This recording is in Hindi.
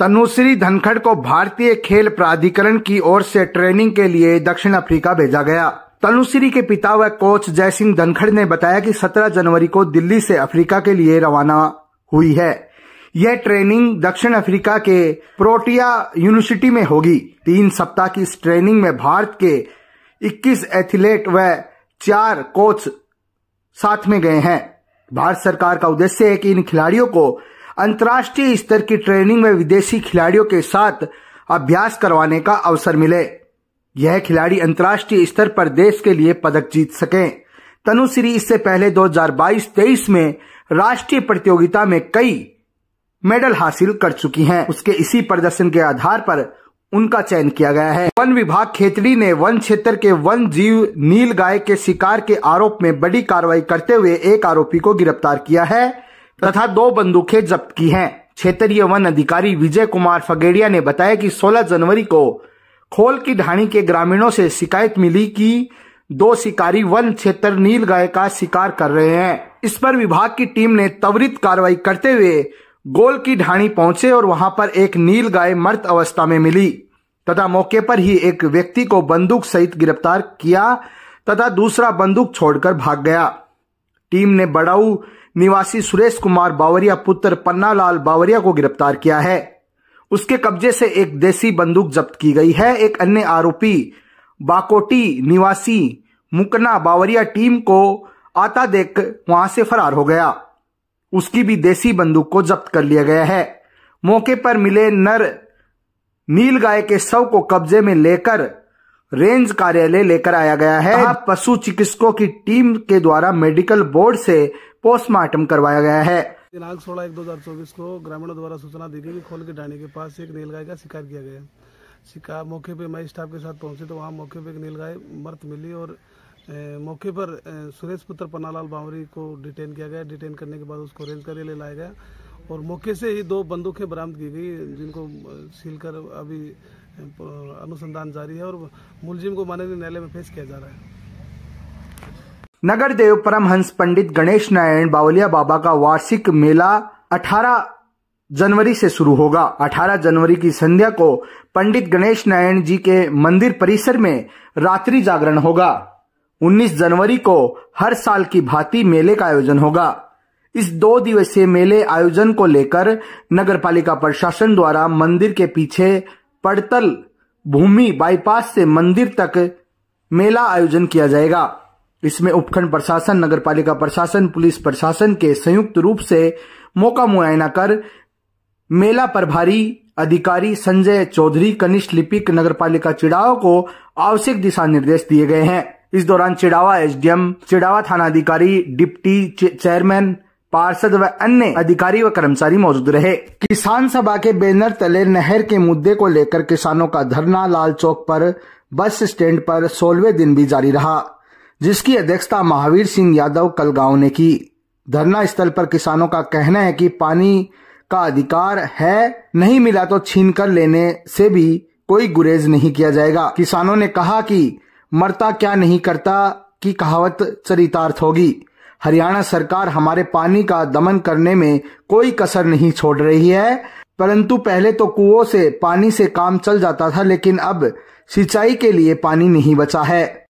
तनुश्री धनखड़ को भारतीय खेल प्राधिकरण की ओर से ट्रेनिंग के लिए दक्षिण अफ्रीका भेजा गया तनुश्री के पिता व कोच जय सिंह धनखड़ ने बताया कि 17 जनवरी को दिल्ली से अफ्रीका के लिए रवाना हुई है यह ट्रेनिंग दक्षिण अफ्रीका के प्रोटिया यूनिवर्सिटी में होगी तीन सप्ताह की इस ट्रेनिंग में भारत के 21 एथलीट व चार कोच साथ में गए हैं भारत सरकार का उद्देश्य है कि इन खिलाड़ियों को अंतर्राष्ट्रीय स्तर की ट्रेनिंग में विदेशी खिलाड़ियों के साथ अभ्यास करवाने का अवसर मिले यह खिलाड़ी अंतर्राष्ट्रीय स्तर पर देश के लिए पदक जीत सकें तनुश्री इससे पहले 2022-23 में राष्ट्रीय प्रतियोगिता में कई मेडल हासिल कर चुकी हैं। उसके इसी प्रदर्शन के आधार पर उनका चयन किया गया है वन विभाग खेतड़ी ने वन क्षेत्र के वन जीव नील गाय के शिकार के आरोप में बड़ी कार्रवाई करते हुए एक आरोपी को गिरफ्तार किया है तथा दो बंदूकें जब्त की हैं क्षेत्रीय वन अधिकारी विजय कुमार फगेड़िया ने बताया कि 16 जनवरी को खोल की ढाणी के ग्रामीणों से शिकायत मिली कि दो शिकारी वन क्षेत्र नील गाय का शिकार कर रहे हैं इस पर विभाग की टीम ने त्वरित कार्रवाई करते हुए गोल की ढाणी पहुंचे और वहां पर एक नील गाय मर्त अवस्था में मिली तथा मौके पर ही एक व्यक्ति को बंदूक सहित गिरफ्तार किया तथा दूसरा बंदूक छोड़कर भाग गया टीम ने बड़ाऊ निवासी सुरेश कुमार बावरिया पुत्र पन्नालाल बावरिया को गिरफ्तार किया है उसके कब्जे से एक देसी बंदूक जब्त की गई है एक अन्य आरोपी बाकोटी निवासी मुकना बावरिया टीम को आता देख वहां से फरार हो गया उसकी भी देसी बंदूक को जब्त कर लिया गया है मौके पर मिले नर नील गाय के शव को कब्जे में लेकर रेंज कार्यालय लेकर आया गया है हाँ। पशु चिकित्सकों की टीम के द्वारा मेडिकल बोर्ड से पोस्टमार्टम करवाया गया है दिनांक सोलह एक दो हजार चौबीस को ग्रामीणों द्वारा सूचना दी गई खोल के डाने के पास एक नीलगाय का शिकार किया गया शिकार मौके पे मैं स्टाफ के साथ पहुंचे तो वहाँ मौके पे एक नीलगाय मर्त मिली और मौके पर सुरेश पुत्र पन्नालाल बावरी को डिटेन किया गया डिटेन करने के बाद उसको रेंज कार्यालय लाया गया और मौके से ही दो बंदूकें बरामद की गई जिनको सील कर अभी अनुसंधान जारी है और मुलजिम को माननीय न्यायालय में पेश किया जा रहा है नगर देव परम हंस पंडित गणेश नारायण बावलिया बाबा का वार्षिक मेला 18 जनवरी से शुरू होगा 18 जनवरी की संध्या को पंडित गणेश नारायण जी के मंदिर परिसर में रात्रि जागरण होगा 19 जनवरी को हर साल की भांति मेले का आयोजन होगा इस दो दिवसीय मेले आयोजन को लेकर नगर पालिका प्रशासन द्वारा मंदिर के पीछे पड़तल भूमि बाईपास से मंदिर तक मेला आयोजन किया जाएगा इसमें उपखंड प्रशासन नगर पालिका प्रशासन पुलिस प्रशासन के संयुक्त रूप से मौका मुआयना कर मेला प्रभारी अधिकारी संजय चौधरी कनिष्ठ लिपिक नगर पालिका चिड़ावा को आवश्यक दिशा निर्देश दिए गए हैं इस दौरान चिड़ावा एसडीएम चिड़ावा थाना अधिकारी डिप्टी चेयरमैन पार्षद व अन्य अधिकारी व कर्मचारी मौजूद रहे किसान सभा के बैनर तले नहर के मुद्दे को लेकर किसानों का धरना लाल चौक पर बस स्टैंड पर सोलवे दिन भी जारी रहा जिसकी अध्यक्षता महावीर सिंह यादव कल गांव ने की धरना स्थल पर किसानों का कहना है कि पानी का अधिकार है नहीं मिला तो छीन कर लेने से भी कोई गुरेज नहीं किया जाएगा किसानों ने कहा कि मरता क्या नहीं करता की कहावत चरितार्थ होगी हरियाणा सरकार हमारे पानी का दमन करने में कोई कसर नहीं छोड़ रही है परंतु पहले तो कुओं से पानी से काम चल जाता था लेकिन अब सिंचाई के लिए पानी नहीं बचा है